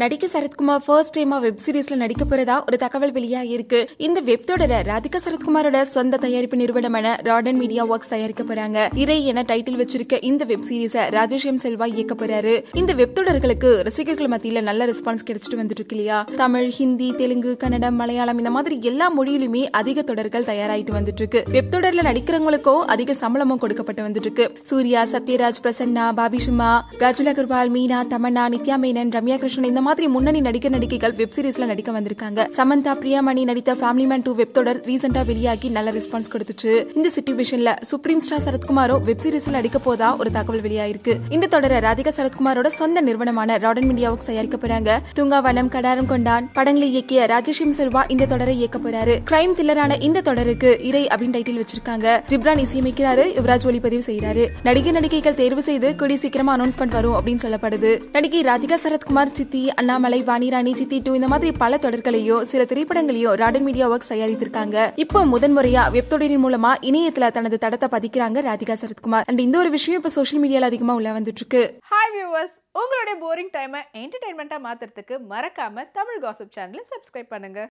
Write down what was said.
நடிகை சரத்குமார் ஃபர்ஸ்ட் டைமா வெப் சீரிஸ்ல நடிக்க போறதா ஒரு தகவல் வெளியா இருக்கு இந்த வெப் தொடர ராதிகா சரத்குமாரோட சொந்த தயாரிப்பு நிறுவனமான ராடன் மீடியா ஒர்க்ஸ் தயாரிக்க போறாங்க இறை என டைட்டில் வச்சிருக்க இந்த web series Rajesh M Selva இயக்க போறாரு இந்த வெப் தொடர்களுக்கு ரசிகர்கள் மத்தியில நல்ல ரெஸ்பான்ஸ் கிடைச்சிட்டு வந்துட்டு இருக்கு இல்லையா தமிழ் ஹிந்தி தெலுங்கு கன்னடம் மலையாளம் இந்த மாதிரி எல்லா மொழியிலுமே அதிக தொடர்கள் தயாராயிட்டு வந்துட்டு இருக்கு வெப் தொடர்ல நடிக்கிறவங்களுக்கோ அதிக சம்பளமும் கொடுக்கப்பட்டு வந்துட்டு இருக்கு சூர்யா சத்யராஜ் பிரசன்னா பாபிஷுமா கஜுல் அகர்வால் மீனா தமன்னா நித்யா மேனன் ரம்யா கிருஷ்ணன் இந்த மாதிரி முன்னணி நடிகர் நடிகைகள் வெப் சீரிஸ்ல நடிக்க வந்திருக்காங்க சமந்தா பிரியாமணி நடித்த ஃபேமிலி மேன் டூ வெப் தொடர் ரீசெண்டா வெளியாகி நல்ல ரெஸ்பான்ஸ் கொடுத்துச்சு இந்த சிச்சுவேஷன்ல சுப்ரீம் ஸ்டார் சரத்குமாரோ வெப் சீரிஸ்ல நடிக்க போதா ஒரு தகவல் வெளியாயிருக்கு இந்த தொடரை ராதிகா சரத்குமாரோட சொந்த நிறுவனமான ராடன் மீடியாவுக்கு தயாரிக்க போறாங்க தூங்காவனம் கடாரம் கொண்டான் படங்களை இயக்கிய ராஜேஷம் செல்வா இந்த தொடரை இயக்க போறாரு கிரைம் தில்லரான இந்த தொடருக்கு இறை அப்படின்னு டைட்டில் வச்சிருக்காங்க ஜிப்ரான் இசையமைக்கிறாரு யுவராஜ் ஒளி பதிவு செய்யறாரு நடிகை நடிகைகள் தேர்வு செய்து கூடி சீக்கிரமா அனௌன்ஸ்மெண்ட் வரும் அப்படின்னு சொல்லப்படுது நடிகை ராதிகா சரத்குமார் சித்தி அண்ணாமலை வாணிராணி சித்தி டூ இந்த மாதிரி பல தொடர்களையோ சில திரைப்படங்களையோ ராடன் மீடியா ஒர்க் தயாரித்திருக்காங்க இப்போ முதன்முறையா வெப் தொடரின் மூலமா இணையத்துல தனது தடத்தை பதிக்கிறாங்க ராதிகா சரத்குமார் அண்ட் இந்த ஒரு விஷயம் இப்ப சோஷியல் மீடியால அதிகமா உள்ள வந்துட்டு இருக்கு ஹாய் வியூவர்ஸ் உங்களுடைய போரிங் டைமை என்டர்டைன்மெண்ட்டாக மாத்துறதுக்கு மறக்காம தமிழ் காசப் சேனலை சப்ஸ்கிரைப் பண்ணுங்க